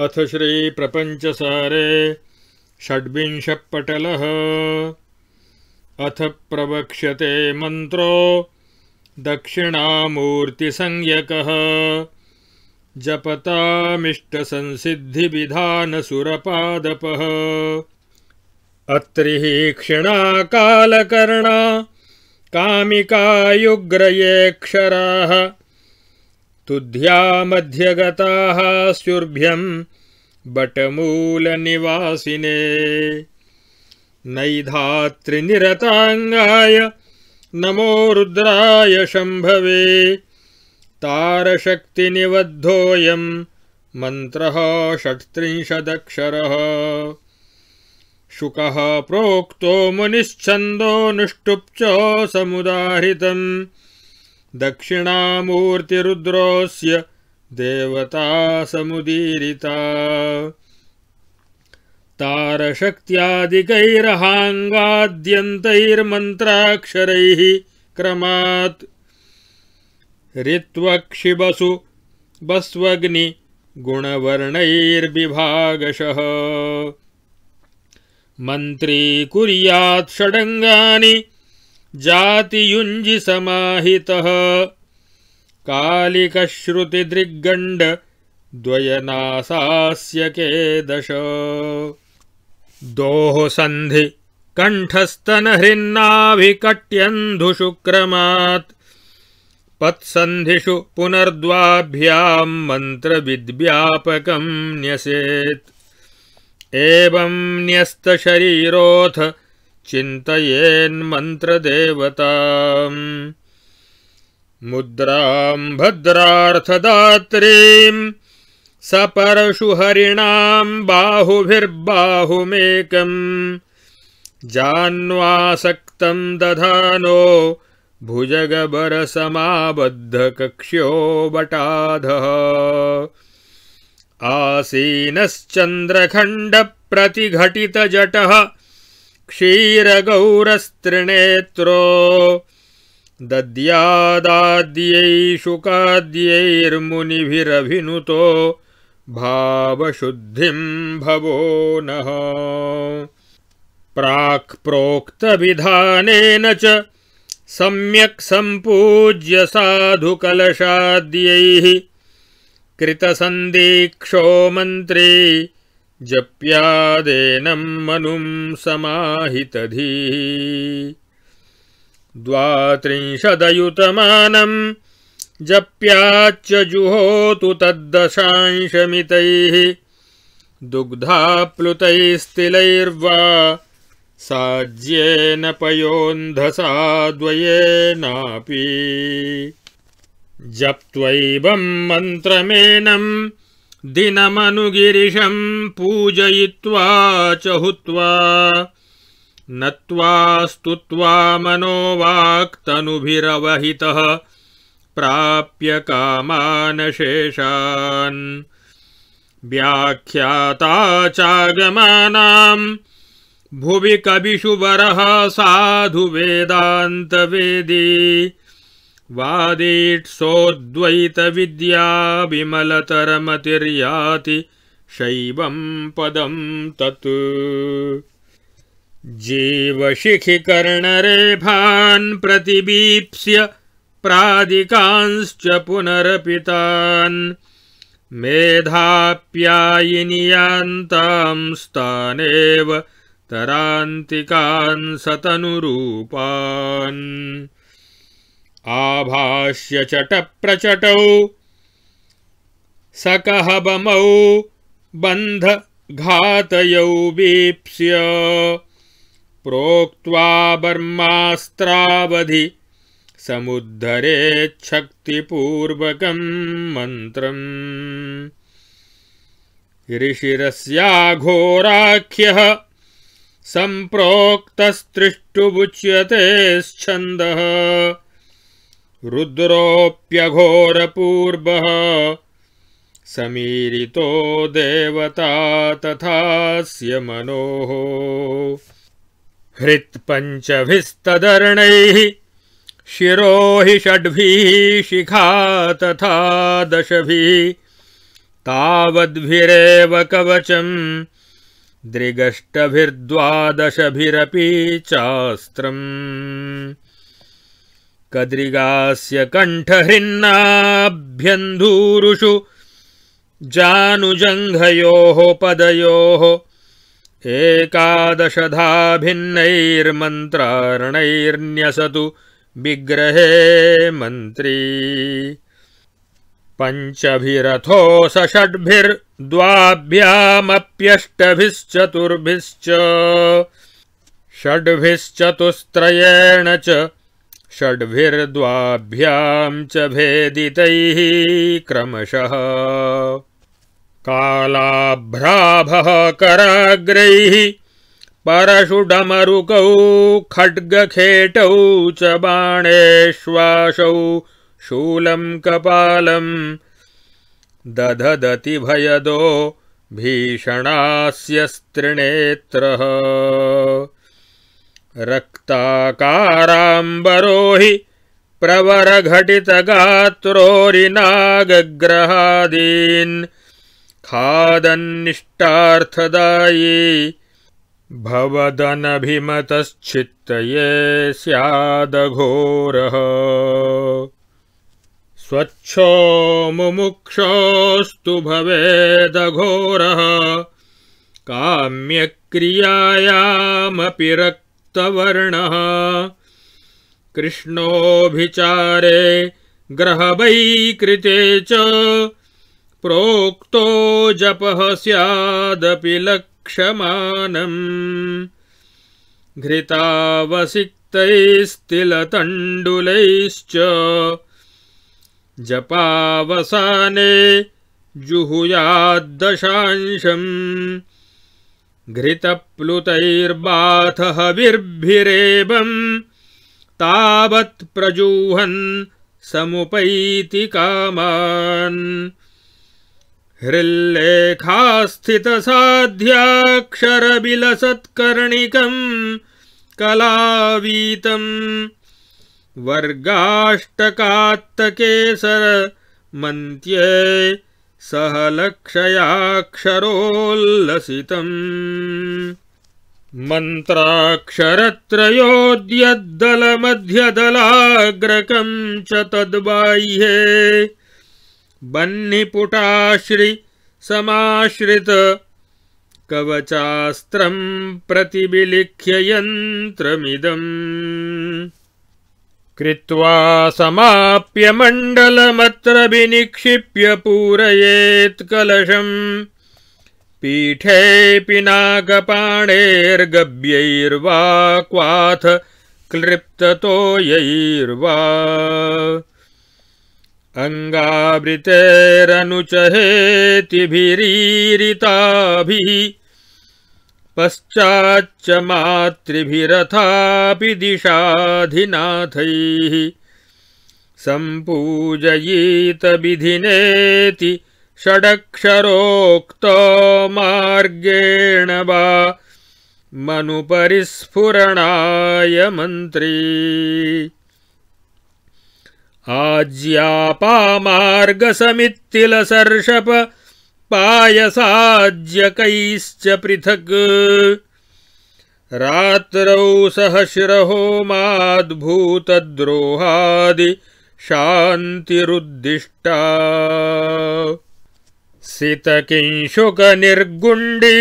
अथ श्री षड्विंश पटल अथ प्रवक्ष्यते मंत्रो दक्षिणामूर्ति संयक मन्त्रो विधान सुरपादप अत्रिः क्षिणा कालकर्णा कामिकायुग्रयेक्षराः बुद्ध्या मध्यगताः स्युर्भ्यम् बटमूलनिवासिने नैधात्रिनिरताङ्गाय नमो रुद्राय शम्भवे तारशक्तिनिबद्धोऽयम् मन्त्रः षट्त्रिंशदक्षरः शुकः प्रोक्तो मुनिश्चन्दोऽनुष्टुप् च समुदाहृतम् दक्षिणामूर्तिरुद्रोऽस्य देवतासमुदीरिता तारशक्त्यादिकैरहाङ्गाद्यन्तैर्मन्त्राक्षरैः क्रमात् ऋत्वक्षिबसु गुणवर्णैर्विभागशः मन्त्री कुर्यात् षडङ्गानि समाहितः जातियुञ्जिसमाहितः दृग्गंड द्वयनासास्य के दश दोह दोः सन्धि कण्ठस्तनहृन्नाभिकट्यन्धुशुक्रमात् पत्सन्धिषु पुनर्द्वाभ्यां मन्त्रविद्व्यापकं न्यसेत् एवं न्यस्त शरीरोथ चिन्तयेन्मन्त्रदेवताम् मुद्राम् भद्रार्थदात्रीम् सपरशुहरिणाम् बाहुभिर्बाहुमेकम् जान्वासक्तम् दधानो आसीनश्चंद्रखंड बटाधः आसीनश्चन्द्रखण्डप्रतिघटितजटः क्षीरगौरस्त्रिनेत्रो दद्यादाद्यै शुकाद्यैर्मुनिभिरभिनुतो भावशुद्धिं भवो नः प्राक्प्रोक्तविधानेन च सम्यक् सम्पूज्य साधुकलशाद्यैः कृतसन्दीक्षो मन्त्री जप्यादेनम् मनुम् समाहितधीः द्वात्रिंशदयुतमानं जप्याच्च जुहोतु तद्दशांशमितैः दुग्धाप्लुतैस्तिलैर्वा साज्येन द्वयेनापि जप्त्वैवं मन्त्रमेनम् दिनमनुगिरिशं पूजयित्वा च हुत्वा नत्वा स्तुत्वा मनोवाक्तनुभिरवहितः प्राप्य कामानशेषान् व्याख्याता चागमानाम् भुवि साधु वेदान्तवेदी वादीट्सोऽद्वैतविद्या विमलतरमतिर्याति शैवम् पदम् तत् प्रतिबीप्स्य प्रादिकांश्च पुनरपितान् स्तानेव तरान्तिकान् सतनुरूपान् चटप्रचटौ सकहबमौ बन्धघातयौ वीप्स्य प्रोक्त्वा बर्मास्त्रावधि समुद्धरेच्छक्तिपूर्वकम् मन्त्रम् ऋषिरस्याघोराख्यः सम्प्रोक्तस्तिष्ठुमुच्यते छन्दः रुद्रोऽप्यघोरपूर्वः समीरितो देवता तथास्य मनोः हृत्पञ्चभिस्तदर्णैः शिरो हि षड्भिः शिखा तथा दशभिः तावद्भिरेव कवचम् दृगष्टभिर्द्वादशभिरपि चास्त्रम् कद्रिगास्य कंठहृन्नाभ्यंधूरुषु जानुजङ्घयोः पदयोः एकादशधा भिन्नैर्मन्त्रारणैर्न्यसतु विग्रहे मन्त्री पञ्चभिरथो स षड्भिर्द्वाभ्यामप्यष्टभिश्चतुर्भिश्च षड्भिश्चतुस्त्रयेण च षड्भिर्द्वाभ्याम् च भेदितैः क्रमशः कालाभ्राभः कराग्रैः परशुडमरुकौ खड्गखेटौ च बाणे शूलं शूलम् कपालम् भयदो भीषणास्य स्त्रिनेत्रः रक्ताकाराम्बरो हि प्रवरघटितगात्रोरिनागग्रहादीन् खादन्निष्टार्थदायि भवदनभिमतश्चित्तये स्यादघोरः स्वच्छो मुमुक्षोऽस्तु भवेदघोरः काम्यक्रियायामपि रक् रक्तवर्णः कृष्णोऽभिचारे ग्रहवैकृते च प्रोक्तो जपः स्यादपि लक्षमानम् घृतावसिक्तैस्तिलतण्डुलैश्च जपावसाने जुहुयाद्दशांशम् घृतप्लुतैर्बाधः विर्भिरेवम् तावत् प्रजूहन् समुपैति कामान् हृल्लेखास्थितसाध्याक्षरबिलसत्कर्णिकम् कलावीतम् वर्गाष्टकात्तकेसर मन्त्ये सह लक्षयाक्षरोल्लसितम् मन्त्राक्षरत्रयोद्यद्दलमध्यदलाग्रकम् च तद्बाह्ये बह्निपुटाश्रि सश्रित कवचास्त्र प्रतिलिख्य यन्त्रमिदम् कृत्वा समाप्य मण्डलमत्र विनिक्षिप्य कलशम् पीठे पिनाकपाणेर्गव्यैर्वा क्वाथ क्लिप्ततोयैर्वा अङ्गावृतेरनुचहेतिभिरीरिताभिः पश्चाच्च मातृभिरथापि दिशाधिनाथैः सम्पूजयीत षडक्षरोक्तो मार्गेण वा मनुपरिस्फुरणाय मन्त्री आज्यापामार्गसमित्तिलसर्षप पायसाज्यकैश्च पृथक् रात्रौ सहश्रहोमाद्भूतद्रोहादिशान्तिरुद्दिष्टा शान्तिरुद्दिष्टा सितकिंशुकनिर्गुण्डी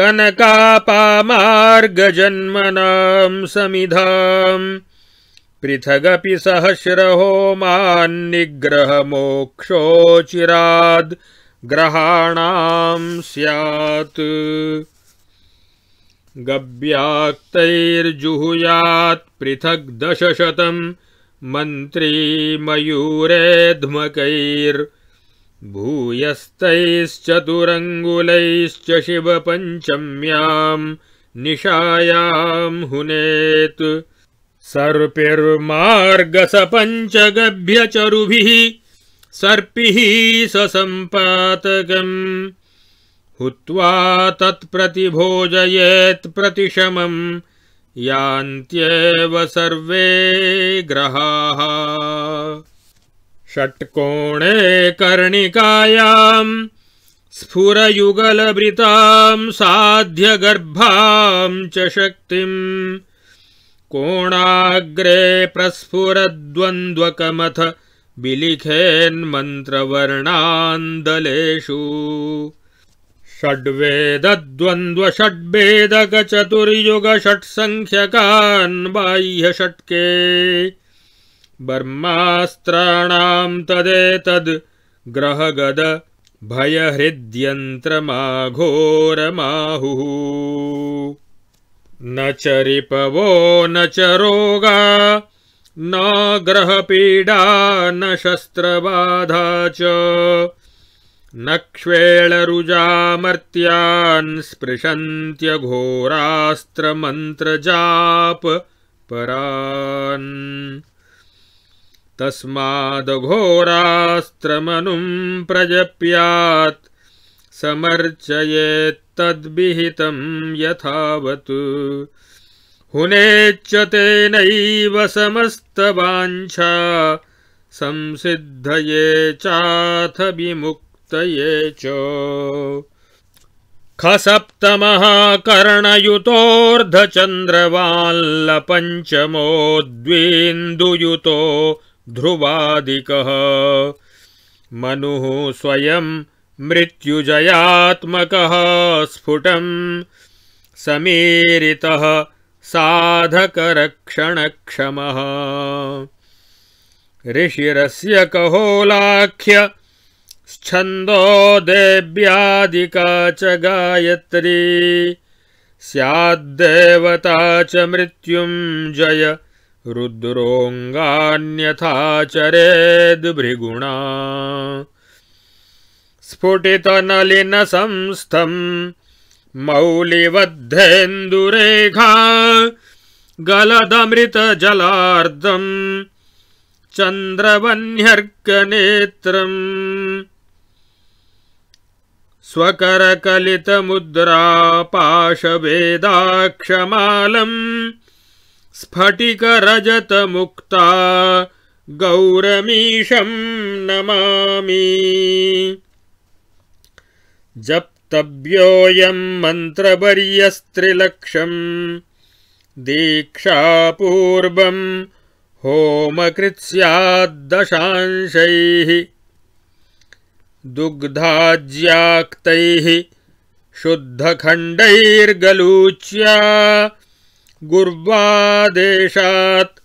कनकापामार्गजन्मनाम् समिधाम् पृथगपि सहस्रहोमान्निग्रह मोक्षोऽचिराद् ग्रहाणां स्यात् दशशतं मन्त्री मयूरेध्मकैर्भूयस्तैश्चतुरङ्गुलैश्च शिवपञ्चम्याम् निशायाम् हुनेत् सर्पिर्मार्गसपञ्चगभ्यचरुभिः सर्पिः ससम्पातकम् हुत्वा तत्प्रतिभोजयेत् प्रतिशमम् यान्त्येव सर्वे ग्रहाः षट्कोणे कर्णिकायाम् स्फुरयुगलभृताम् साध्यगर्भाम् च शक्तिम् कोणाग्रे प्रस्फुरद्वन्द्वकमथ विलिखेन्मन्त्रवर्णान्दलेषु षड्वेद द्वन्द्वषड्वेदकचतुर्युगषट्सङ्ख्यकान्बाह्यषट्के चतुर्युग तदेतद् भयहृद्यन्त्रमाघोरमाहुः न च रिपवो न च रोगा ग्रहपीडा न शस्त्रबाधा च न परान् तस्मादघोरास्त्रमनुम् प्रजप्यात् समर्चयेत्तद्विहितम् यथावत् हुनेच्च तेनैव समस्तवाञ्छा संसिद्धये चाथ विमुक्तये च ख सप्तमः द्वीन्दुयुतो ध्रुवादिकः मनुः स्वयम् मृत्युजयात्मकः स्फुटम् समीरितः साधकरक्षणक्षमः ऋषि कहोलाख्य स्छन्दो देव्यादिका च गायत्री स्याद्देवता च मृत्युञ्जय रुद्रोऽङ्गान्यथाचरेद्भृगुणा स्फुटितनलिनसंस्थम् गलदमृत मौलिबद्धेन्दुरेखा गलदमृतजलार्दम् चन्द्रवह्न्यर्कनेत्रम् रजत मुक्ता गौरमीशं नमामि जप तव्योऽयं मन्त्रवर्यस्त्रिलक्षम् दीक्षापूर्वम् होमकृत्स्याद्दशांशैः दुग्धाज्याक्तैः शुद्धखण्डैर्गलूच्या गुर्वादेशात्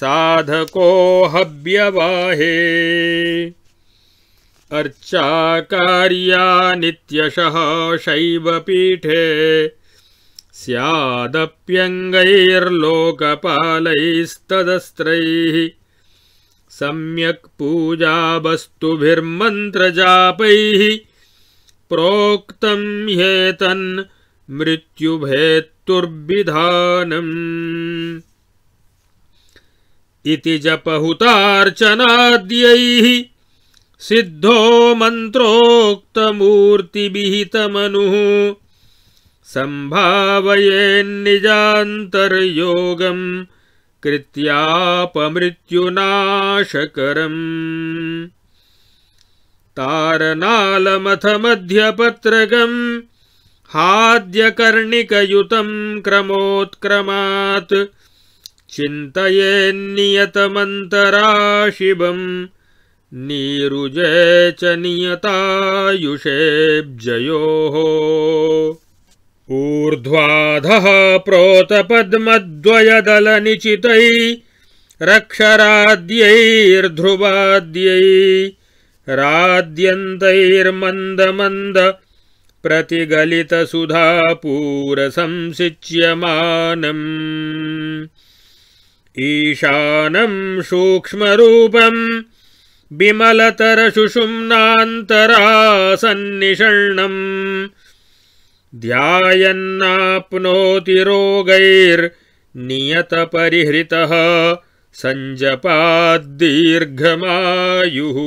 साधको हव्यवाहे अर्चा नित्यशः शैवपीठे स्यादप्यङ्गैर्लोकपालैस्तदस्त्रैः सम्यक् पूजावस्तुभिर्मन्त्रजापैः प्रोक्तं ह्येतन् मृत्युभेत्तुर्विधानम् इति जपहुतार्चनाद्यैः सिद्धो मन्त्रोक्तमूर्तिविहितमनुः सम्भावयेन्निजान्तर्योगम् कृत्यापमृत्युनाशकरम् मध्यपत्रकम् हाद्यकर्णिकयुतम् क्रमोत्क्रमात् चिन्तयेन्नियतमन्तराशिवम् नीरुजे च नियतायुषेब्जयोः ऊर्ध्वाधः प्रोतपद्मद्वयदलनिचितै रक्षराद्यैर्ध्रुवाद्यै राद्यन्तैर्मन्दमन्द मन्द प्रतिगलितसुधापूरसंसिच्यमानम् ईशानम् सूक्ष्मरूपम् विमलतरशुषुम्नान्तरा सन्निषण्णम् ध्यायन्नाप्नोति रोगैर्नियतपरिहृतः सञ्जपाद्दीर्घमायुः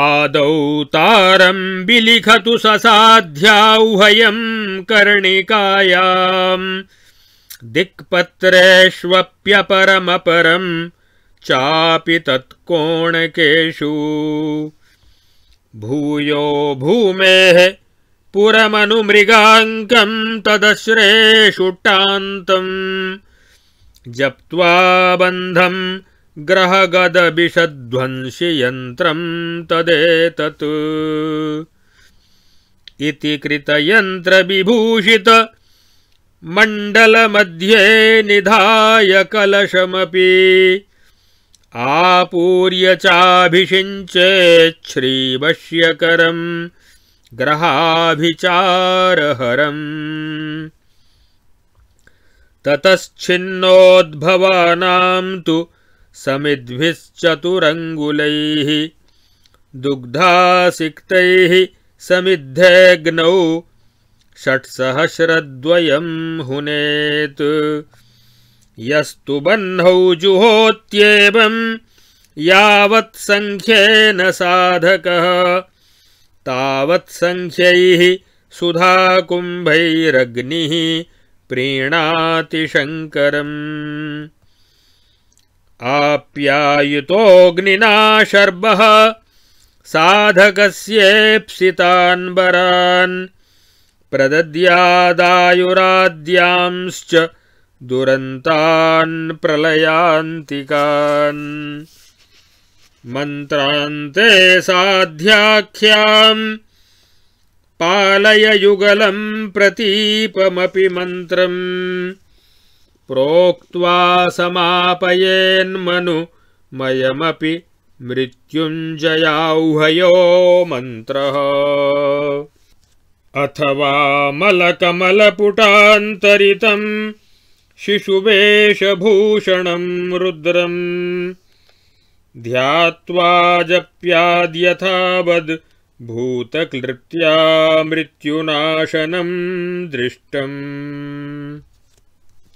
आदौ तारम् विलिखतु ससाध्याह्वयम् कर्णिकायाम् दिक्पत्रेष्वप्यपरमपरम् चापि तत्कोणकेषु भूयो भूमेः पुरमनुमृगाङ्कम् तदश्रेषु जप्त्वा बन्धम् ग्रहगदबविषध्वंसि तदेतत् इति मण्डलमध्ये निधाय कलशमपि आपूर्य चाभिषिञ्चेच्छ्रीवश्यकरम् ग्रहाभिचारहरम् ततश्छिन्नोद्भवानाम् तु समिद्भिश्चतुरङ्गुलैः दुग्धासिक्तैः समिद्धेऽग्नौ षट्सहस्रद्वयम् हुनेत् यस्तु बह्नौ जुहोत्येवम् यावत्सङ्ख्येन साधकः तावत्सङ्ख्यैः सुधाकुम्भैरग्निः शङ्करम् आप्यायुतोऽग्निना शर्बः साधकस्येप्सितान्बरान् प्रदद्यादायुराद्यांश्च प्रलयान्तिकान् मन्त्रान्ते साध्याख्याम् युगलम् प्रतीपमपि मन्त्रम् प्रोक्त्वा समापयेन्मनु मयमपि मृत्युञ्जयाह्वयो मन्त्रः अथवा मलकमलपुटान्तरितम् शिशुवेषभूषणम् रुद्रम् जप्याद्यथावद् भूतकृत्या मृत्युनाशनम् दृष्टम्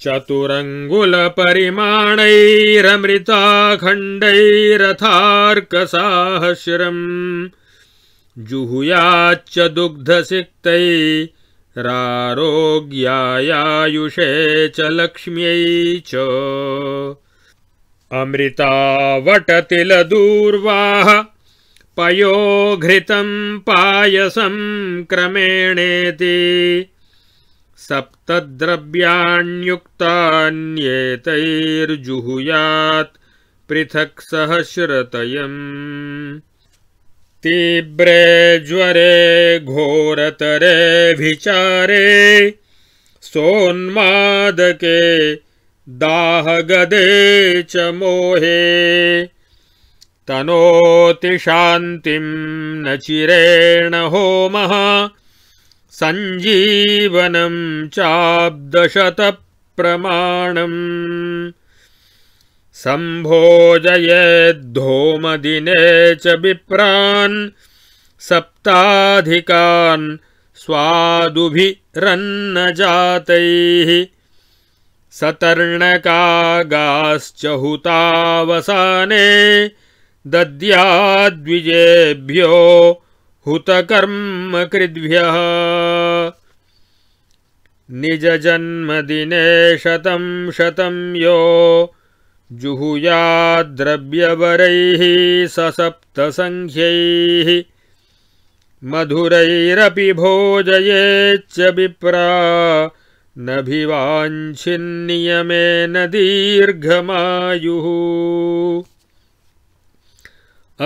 चतुरङ्गुलपरिमाणैरमृताखण्डैरथार्कसाहस्रम् जुहुयाच्च दुग्धसिक्तैः रारोग्यायायुषे च लक्ष्म्यै च अमृता वटतिलदूर्वाः पयोघृतम् पायसम् क्रमेणेति सप्तद्रव्याण्युक्तान्येतैर्जुहुयात् सहस्रतयम् तीव्रे ज्वरे घोरतरे विचारे सोन्मादके दाहगदे च मोहे तनोति तनोऽतिशान्तिम् न चिरेण होमः सञ्जीवनम् चाब्दशतप्रमाणम् सम्भोजयेद्धूमदिने च विप्रान् सप्ताधिकान् स्वादुभिरन्नजातैः सतर्णकागाश्च हुतावसाने दद्याद्विजेभ्यो हुतकर्मकृद्भ्यः निजजन्मदिने शतं शतं यो जुहुयाद्रव्यवरैः ससप्तसङ्ख्यैः मधुरैरपि भोजयेच्च विप्रा नभिवाञ्छिन्नियमेन दीर्घमायुः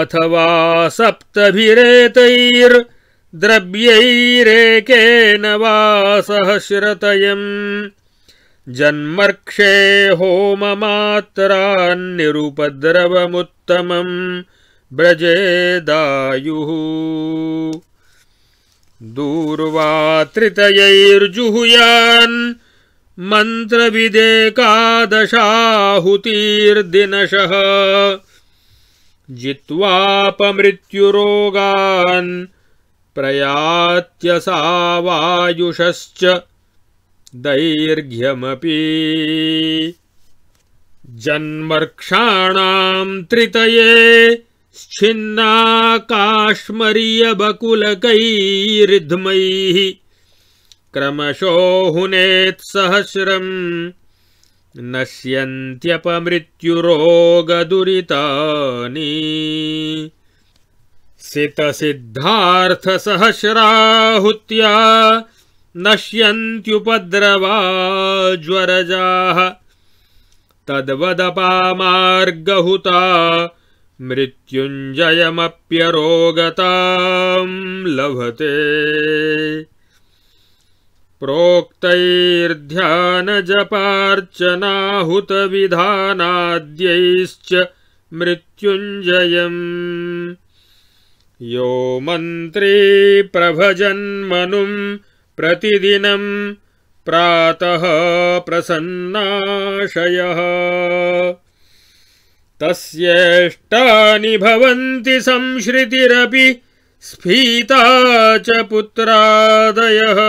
अथवा सप्तभिरेतैर्द्रव्यैरेकेन वा सहस्रतयम् जन्मर्क्षे होममात्रान्निरुपद्रवमुत्तमम् ब्रजेदायुः दूर्वात्रितयैर्जुहुयान् मन्त्रविदेकादशाहुतीर्दिनशः जित्वापमृत्युरोगान् प्रयात्यसा वायुषश्च दैर्घ्यमपि जन्मर्क्षाणाम् त्रितये छिन्ना काश्मरीयबकुलकैरिध्मैः क्रमशो हुनेत्सहस्रम् नश्यन्त्यपमृत्युरोगदुरितानि सितसिद्धार्थसहस्राहुत्या नश्यन्त्युपद्रवा ज्वरजाः तद्वदपामार्गहुता मृत्युञ्जयमप्यरोगतां लभते प्रोक्तैर्ध्यानजपार्चनाहुतविधानाद्यैश्च मृत्युंजय यो मन्त्री प्रभजन्मनुम् प्रतिदिनं प्रातः प्रसन्नाशयः तस्येष्टानि भवन्ति संश्रितिरपि स्फीता च पुत्रादयः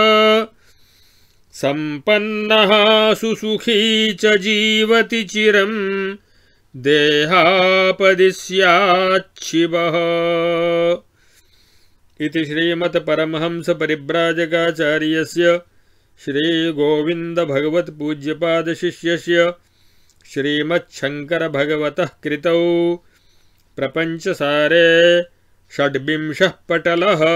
सम्पन्नः सुसुखी च जीवति चिरम् देहापदिस्याच्छिवः इति श्रीमत्परमहंसपरिव्राजकाचार्यस्य श्रीगोविन्दभगवत्पूज्यपादशिष्यस्य श्रीमच्छङ्करभगवतः कृतौ प्रपञ्चसारे षड्विंशः पटलः